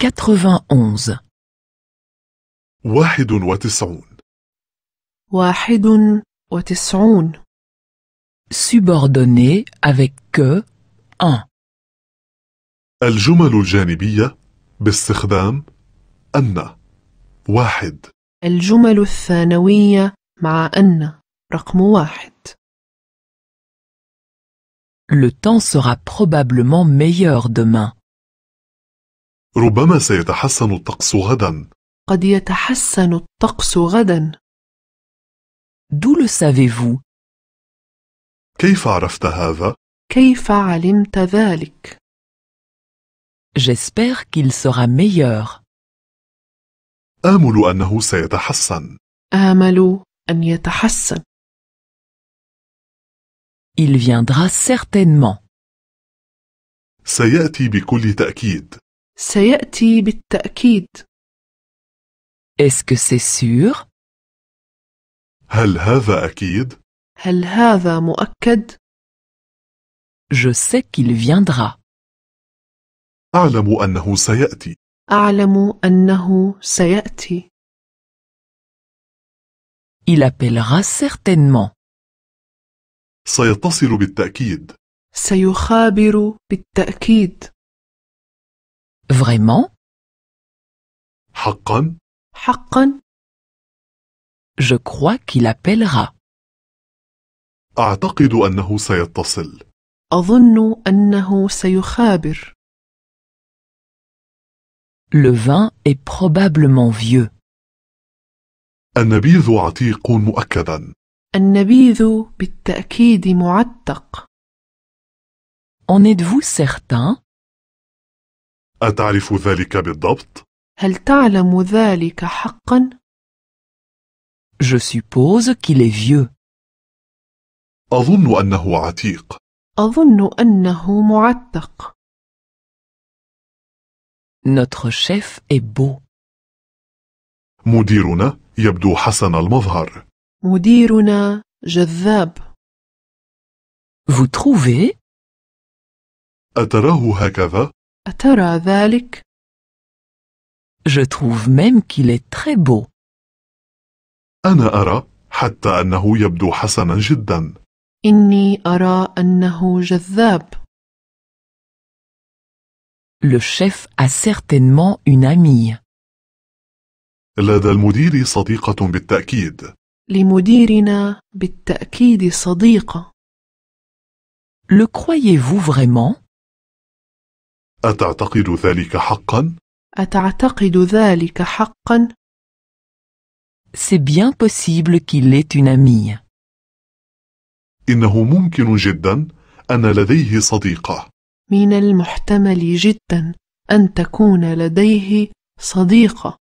91 91 91 Subordonné avec que 1 الجمل الجانبية باستخدام أن واحد الجمل الثانوية مع أن رقم واحد Le temps sera probablement meilleur demain. ربما سيتحسن الطقس غدا. قد يتحسن الطقس غدا. D'où le savez-vous? كيف عرفت هذا؟ كيف علمت ذلك؟ J'espère qu'il sera meilleur. آمل أنه سيتحسن. آمل أن يتحسن. Il viendra certainement. سيأتي بكل تأكيد. سيأتي بالتأكيد. Est-ce que c'est sûr? هل هذا أكيد؟ هل هذا مؤكد؟ Je sais qu'il viendra. أعلم أنه سيأتي. أعلم أنه سيأتي. Il appellera certainement. سيتصل بالتأكيد. سيخابر بالتأكيد. Vraiment حقا حقا Je crois qu'il appellera. أعتقد أنه سيتصل. أظن أنه سيخابر. Le vin est probablement vieux. النبيذ عتيق مؤكدا. النبيذ بالتأكيد معتق. En êtes-vous certain أتعرف ذلك بالضبط؟ هل تعلم ذلك حقا؟ Je suppose qu'il est vieux. أظن أنه عتيق. أظن أنه معتق. Notre chef est beau. مديرنا يبدو حسن المظهر. مديرنا جذاب. Vous trouvez؟ أتراه هكذا؟ أترى ذلك؟ Je trouve même qu'il est très beau. أنا أرى حتى أنه يبدو حسنا جدا. إني أرى أنه جذاب. Le chef a certainement une amie. لدى المدير صديقة بالتأكيد. لمديرنا بالتأكيد صديقة. Le croyez-vous vraiment? أتعتقد ذلك حقا؟ أتعتقد ذلك حقا؟ C'est bien possible qu'il ait une amie. إنه ممكن جدا أن لديه صديقة. من المحتمل جدا أن تكون لديه صديقة.